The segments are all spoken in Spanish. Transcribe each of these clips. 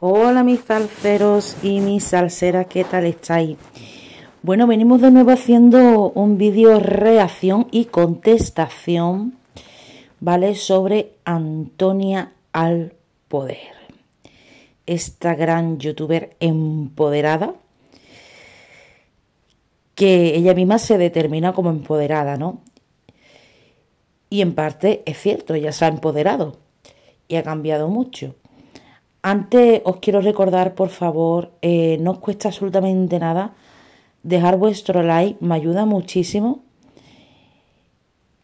Hola mis salseros y mis salseras, ¿qué tal estáis? Bueno, venimos de nuevo haciendo un vídeo reacción y contestación, ¿vale? Sobre Antonia al poder. Esta gran youtuber empoderada, que ella misma se determina como empoderada, ¿no? Y en parte es cierto, ella se ha empoderado y ha cambiado mucho. Antes os quiero recordar, por favor, eh, no os cuesta absolutamente nada dejar vuestro like, me ayuda muchísimo.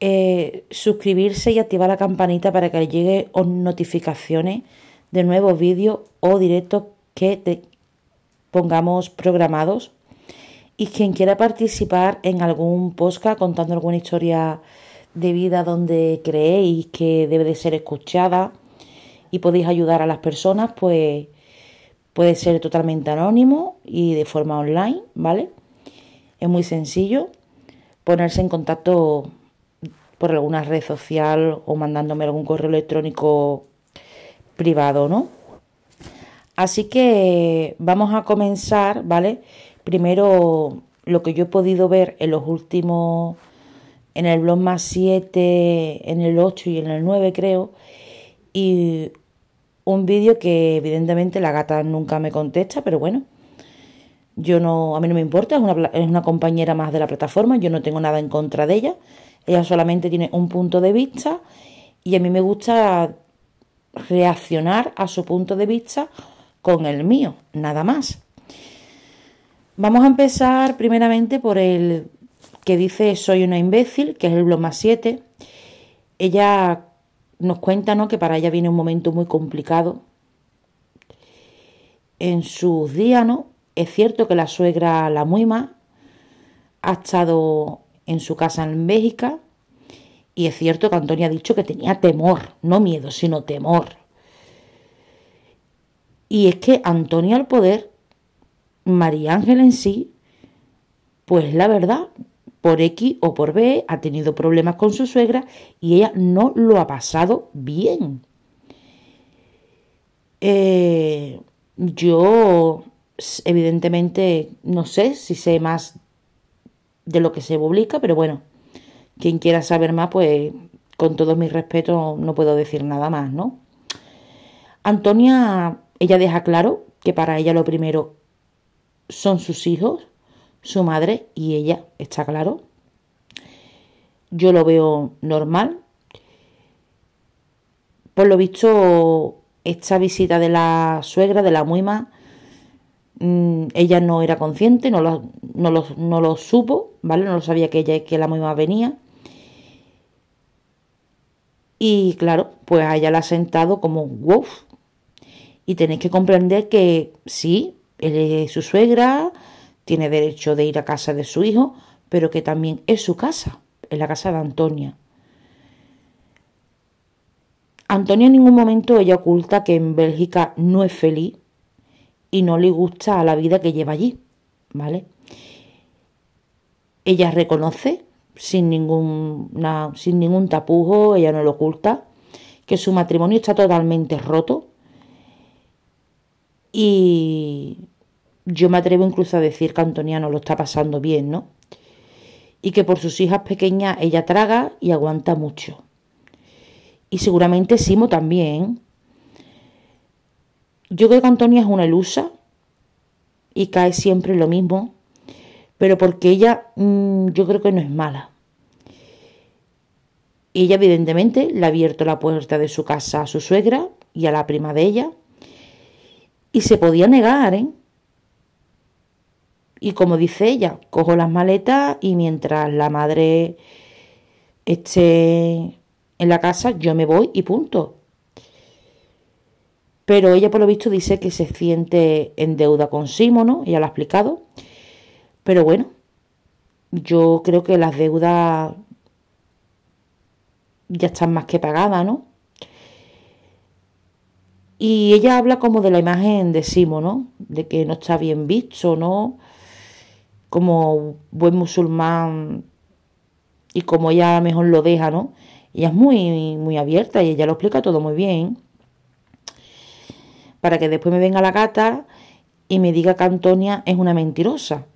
Eh, suscribirse y activar la campanita para que llegue os notificaciones de nuevos vídeos o directos que te pongamos programados. Y quien quiera participar en algún podcast contando alguna historia de vida donde creéis que debe de ser escuchada, y podéis ayudar a las personas, pues puede ser totalmente anónimo y de forma online, ¿vale? Es muy sencillo ponerse en contacto por alguna red social o mandándome algún correo electrónico privado, ¿no? Así que vamos a comenzar, ¿vale? Primero lo que yo he podido ver en los últimos, en el blog más 7, en el 8 y en el 9 creo, y un vídeo que evidentemente la gata nunca me contesta, pero bueno, yo no, a mí no me importa, es una, compañera más de la plataforma, yo no tengo nada en contra de ella, ella solamente tiene un punto de vista y a mí me gusta reaccionar a su punto de vista con el mío, nada más. Vamos a empezar primeramente por el que dice Soy una imbécil, que es el blog más 7. Ella nos cuenta que para ella viene un momento muy complicado en sus días, ¿no? Es cierto que la suegra, la Muima, ha estado en su casa en México y es cierto que Antonia ha dicho que tenía temor, no miedo, sino temor. Y es que Antonio al poder, María Ángel en sí, pues la verdad, por X o por B, ha tenido problemas con su suegra y ella no lo ha pasado bien. Eh, yo, evidentemente, no sé si sé más de lo que se publica, pero bueno, quien quiera saber más, pues con todos mis respetos no puedo decir nada más, ¿no? Antonia, ella deja claro que para ella lo primero son sus hijos, su madre y ella, está claro. Yo lo veo normal. Por lo visto, esta visita de la suegra, de la muima, mm, ella no era consciente, no lo, no, supo, ¿vale? No lo sabía que ella que la muima venía. Y claro, pues a ella la ha sentado como wow. Y tenéis que comprender que sí, él es su suegra, tiene derecho de ir a casa de su hijo, pero que también es su casa, es la casa de Antonia. Antonia en ningún momento ella oculta que en Bélgica no es feliz y no le gusta la vida que lleva allí, ¿vale? Ella reconoce sin ningún, sin ningún tapujo, ella no lo oculta, que su matrimonio está totalmente roto y yo me atrevo incluso a decir que Antonia no lo está pasando bien, ¿no? Y que por sus hijas pequeñas ella traga y aguanta mucho. Y seguramente Simo también. Yo creo que Antonia es una ilusa y cae siempre lo mismo, pero porque ella mm, yo creo que no es mala. Ella evidentemente le ha abierto la puerta de su casa a su suegra y a la prima de ella. Y se podía negar, ¿eh? Y como dice ella, cojo las maletas y mientras la madre esté en la casa, yo me voy y punto. Pero ella por lo visto dice que se siente en deuda con ¿no? Ya lo ha explicado. Pero bueno, yo creo que las deudas ya están más que pagadas, ¿no? Y ella habla como de la imagen de Simo, ¿no? De que no está bien visto, ¿no? como buen musulmán y como ella mejor lo deja, ¿no? Ella es muy, muy abierta y ella lo explica todo muy bien. Para que después me venga la gata y me diga que Antonia es una mentirosa.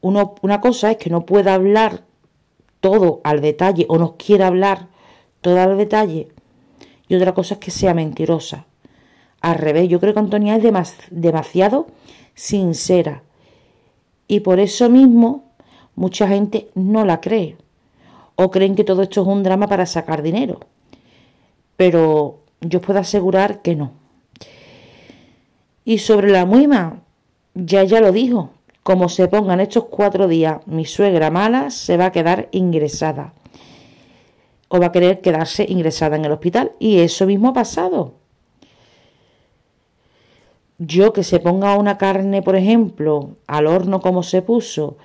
una cosa es que no pueda hablar todo al detalle o no quiera hablar todo al detalle. Y otra cosa es que sea mentirosa. Al revés, yo creo que Antonia es demasiado sincera. Y por eso mismo mucha gente no la cree. O creen que todo esto es un drama para sacar dinero. Pero yo puedo asegurar que no. Y sobre la muima, ya ya lo dijo. Como se pongan estos cuatro días mi suegra mala, se va a quedar ingresada. O va a querer quedarse ingresada en el hospital. Y eso mismo ha pasado yo que se ponga una carne, por ejemplo, al horno como se puso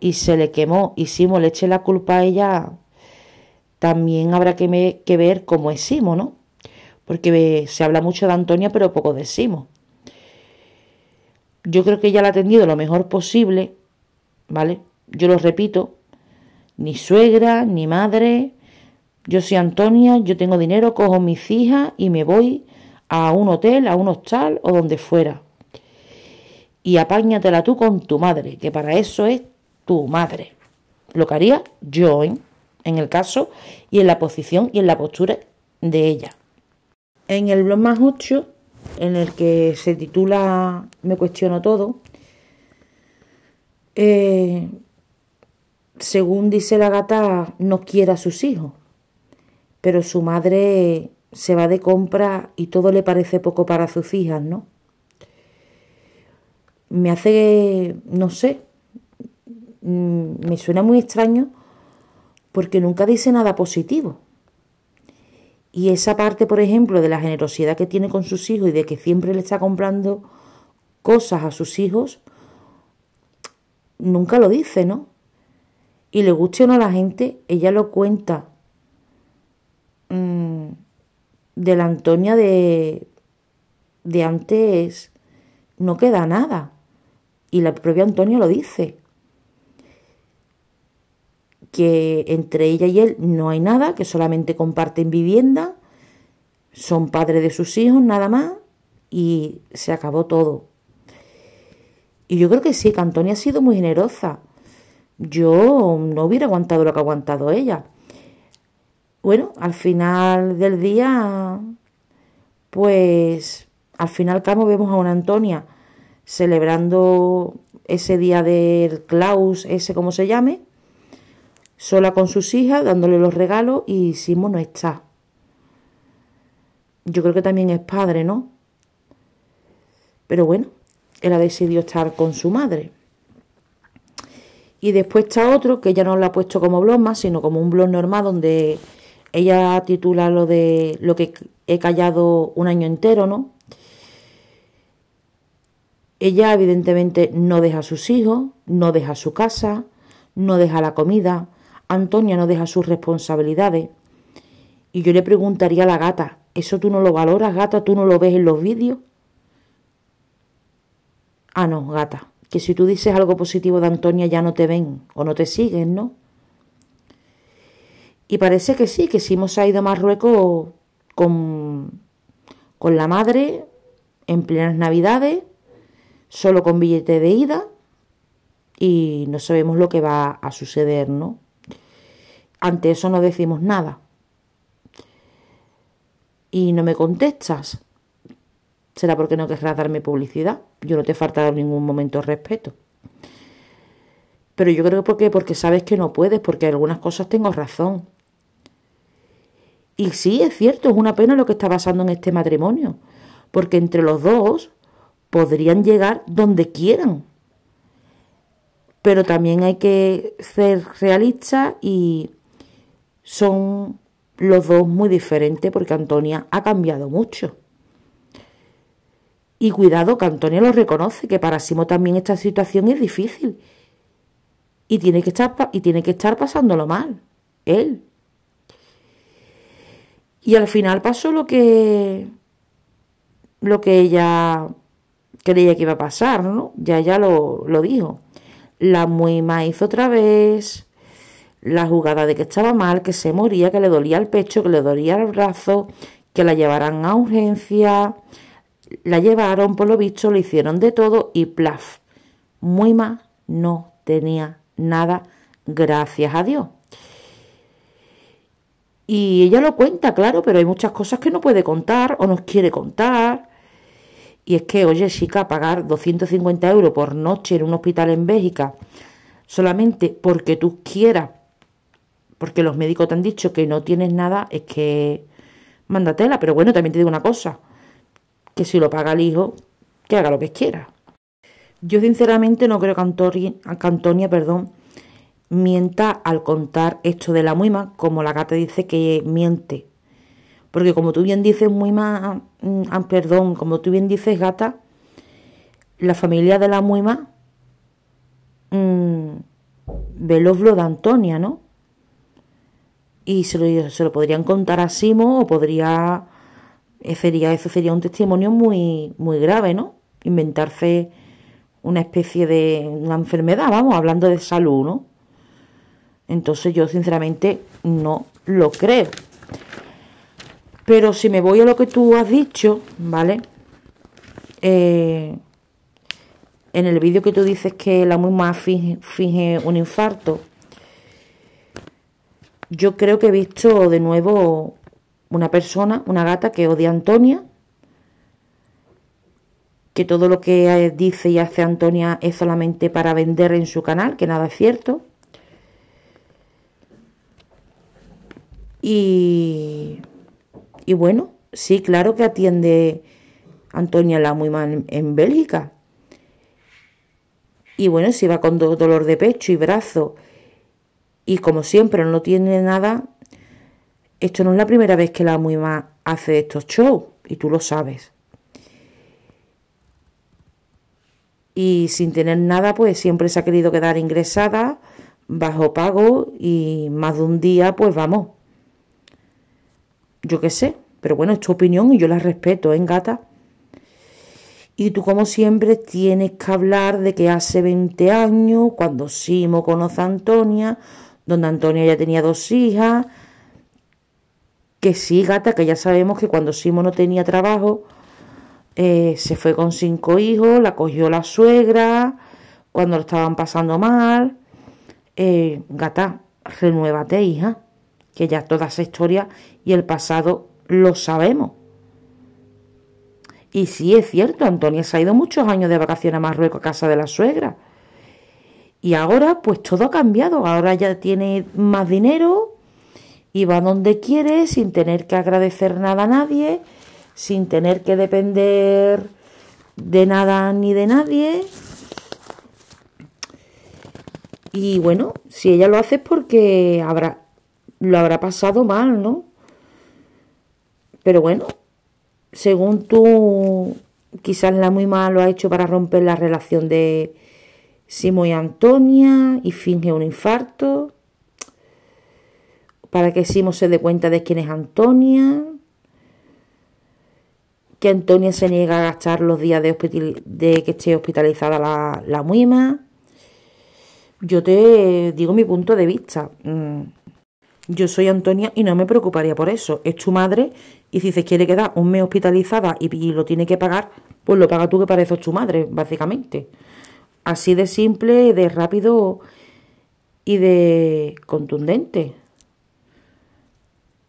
y se le quemó y Simo le eche la culpa a ella, también habrá que, ver cómo es Simo, ¿no? Porque se habla mucho de Antonia, pero poco de Simo. Yo creo que ella la ha atendido lo mejor posible, ¿vale? Yo lo repito, ni suegra, ni madre. Yo soy Antonia, yo tengo dinero, cojo mis hijas y me voy a un hotel, a un hostal o donde fuera. Y apáñatela tú con tu madre, que para eso es tu madre. Lo que haría yo ¿eh? en el caso y en la posición y en la postura de ella. En el blog más 8, en el que se titula Me cuestiono todo, eh, según dice la gata, no quiere a sus hijos, pero su madre se va de compra y todo le parece poco para sus hijas, ¿no? Me hace, no sé, mm, me suena muy extraño porque nunca dice nada positivo. Y esa parte, por ejemplo, de la generosidad que tiene con sus hijos y de que siempre le está comprando cosas a sus hijos, nunca lo dice, ¿no? Y le guste o no a la gente, ella lo cuenta. Mm, de la Antonia de, de antes no queda nada. Y la propia Antonia lo dice. Que entre ella y él no hay nada, que solamente comparten vivienda, son padres de sus hijos nada más y se acabó todo. Y yo creo que sí, que Antonia ha sido muy generosa. Yo no hubiera aguantado lo que ha aguantado ella bueno, al final del día, pues al final cabo vemos a una Antonia celebrando ese día del Klaus, ese como se llame, sola con sus hijas, dándole los regalos y Simón no está. Yo creo que también es padre, ¿no? Pero bueno, él ha decidido estar con su madre. Y después está otro que ya no lo ha puesto como blog más, sino como un blog normal donde ella titula lo de lo que he callado un año entero, ¿no? Ella evidentemente no deja a sus hijos, no deja su casa, no deja la comida, Antonia no deja sus responsabilidades. Y yo le preguntaría a la gata, ¿eso tú no lo valoras, gata? ¿Tú no lo ves en los vídeos? Ah, no, gata, que si tú dices algo positivo de Antonia ya no te ven o no te siguen, ¿no? Y parece que sí, que si hemos ido a Marruecos con, con la madre en plenas navidades, solo con billete de ida y no sabemos lo que va a suceder, ¿no? Ante eso no decimos nada. Y no me contestas. ¿Será porque no querrás darme publicidad? Yo no te he faltado en ningún momento respeto. Pero yo creo que porque, porque sabes que no puedes, porque algunas cosas tengo razón. Y sí, es cierto, es una pena lo que está pasando en este matrimonio, porque entre los dos podrían llegar donde quieran. Pero también hay que ser realistas y son los dos muy diferentes porque Antonia ha cambiado mucho. Y cuidado que Antonia lo reconoce, que para Simo también esta situación es difícil y tiene que estar, y tiene que estar pasándolo mal, él. Y al final pasó lo que lo que ella creía que iba a pasar, ¿no? Ya ya lo, lo dijo. La muy hizo otra vez, la jugada de que estaba mal, que se moría, que le dolía el pecho, que le dolía el brazo, que la llevaran a urgencia. La llevaron, por lo visto, le hicieron de todo y plaf. Muy más no tenía nada, gracias a Dios. Y ella lo cuenta, claro, pero hay muchas cosas que no puede contar o no quiere contar. Y es que, oye, chica, pagar 250 euros por noche en un hospital en Bélgica solamente porque tú quieras, porque los médicos te han dicho que no tienes nada, es que mándatela. Pero bueno, también te digo una cosa, que si lo paga el hijo, que haga lo que quiera. Yo sinceramente no creo que, Antonia perdón, mienta al contar esto de la muima, como la gata dice que miente. Porque como tú bien dices, muima, mm, ah, perdón, como tú bien dices, gata, la familia de la muima, mmm, lo de Antonia, ¿no? Y se lo, se lo podrían contar a Simo o podría... Eh, sería, eso sería un testimonio muy, muy grave, ¿no? Inventarse una especie de una enfermedad, vamos, hablando de salud, ¿no? Entonces yo sinceramente no lo creo. Pero si me voy a lo que tú has dicho, ¿vale? Eh, en el vídeo que tú dices que la misma finge, finge un infarto, yo creo que he visto de nuevo una persona, una gata que odia a Antonia, que todo lo que eh, dice y hace Antonia es solamente para vender en su canal, que nada es cierto. Y, y bueno, sí, claro que atiende Antonia la mal en Bélgica. Y bueno, si va con dolor de pecho y brazo y como siempre no tiene nada, esto no es la primera vez que la muy mal hace estos shows y tú lo sabes. y sin tener nada pues siempre se ha querido quedar ingresada bajo pago y más de un día pues vamos. Yo qué sé, pero bueno, es tu opinión y yo la respeto, ¿eh, gata? Y tú como siempre tienes que hablar de que hace 20 años, cuando Simo conoce a Antonia, donde Antonia ya tenía dos hijas, que sí, gata, que ya sabemos que cuando Simo no tenía trabajo, eh, se fue con cinco hijos, la cogió la suegra cuando lo estaban pasando mal. Eh, gata, renuévate, hija, que ya toda esa historia y el pasado lo sabemos. Y sí, es cierto, Antonia se ha ido muchos años de vacaciones a Marruecos a casa de la suegra. Y ahora, pues todo ha cambiado. Ahora ya tiene más dinero y va donde quiere sin tener que agradecer nada a nadie sin tener que depender de nada ni de nadie. Y bueno, si ella lo hace es porque lo habrá pasado mal, ¿no? Pero bueno, según tú, quizás la muy mal lo ha hecho para romper la relación de Simo y Antonia y finge un infarto para que Simo se dé cuenta de quién es Antonia que Antonia se niega a gastar los días de, de que esté hospitalizada la, muima. Yo te digo mi punto de vista. Mm. Yo soy Antonia y no me preocuparía por eso. Es tu madre y si se quiere quedar un mes hospitalizada y, lo tiene que pagar, pues lo paga tú que pareces tu madre, básicamente. Así de simple, de rápido y de contundente.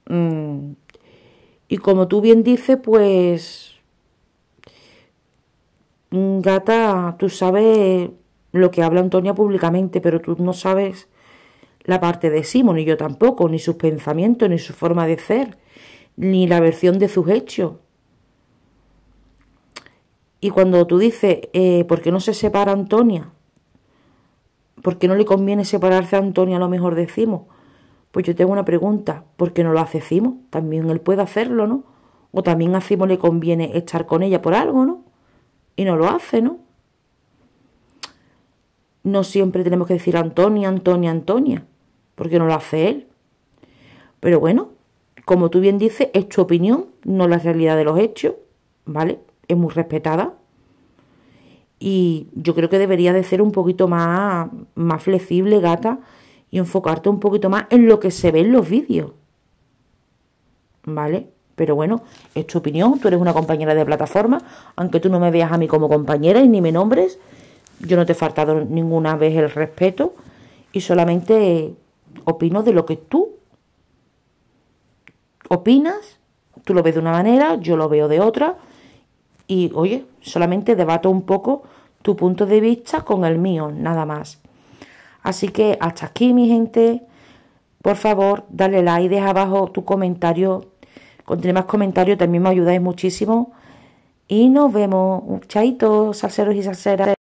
Mm. Y como tú bien dices, pues mm, gata, tú sabes lo que habla Antonia públicamente, pero tú no sabes la parte de Simón, ni yo tampoco, ni sus pensamientos, ni su forma de ser, ni la versión de sus hechos. Y cuando tú dices, eh, ¿por qué no se separa Antonia? ¿Por qué no le conviene separarse a Antonia? lo mejor decimos. Pues yo tengo una pregunta, ¿por qué no lo hace Cimo? También él puede hacerlo, ¿no? O también a Cimo le conviene estar con ella por algo, ¿no? Y no lo hace, ¿no? No siempre tenemos que decir Antonia, Antonia, Antonia, porque no lo hace él. Pero bueno, como tú bien dices, es tu opinión, no la realidad de los hechos, ¿vale? Es muy respetada. Y yo creo que debería de ser un poquito más, más flexible, gata, y enfocarte un poquito más en lo que se ve en los vídeos. ¿Vale? Pero bueno, es tu opinión, tú eres una compañera de plataforma, aunque tú no me veas a mí como compañera y ni me nombres, yo no te he faltado ninguna vez el respeto y solamente opino de lo que tú opinas, tú lo ves de una manera, yo lo veo de otra y oye, solamente debato un poco tu punto de vista con el mío, nada más. Así que hasta aquí mi gente. Por favor, dale like, deja abajo tu comentario. Contenemos más comentarios también me ayudáis muchísimo. Y nos vemos. Chaitos, salseros y salseras.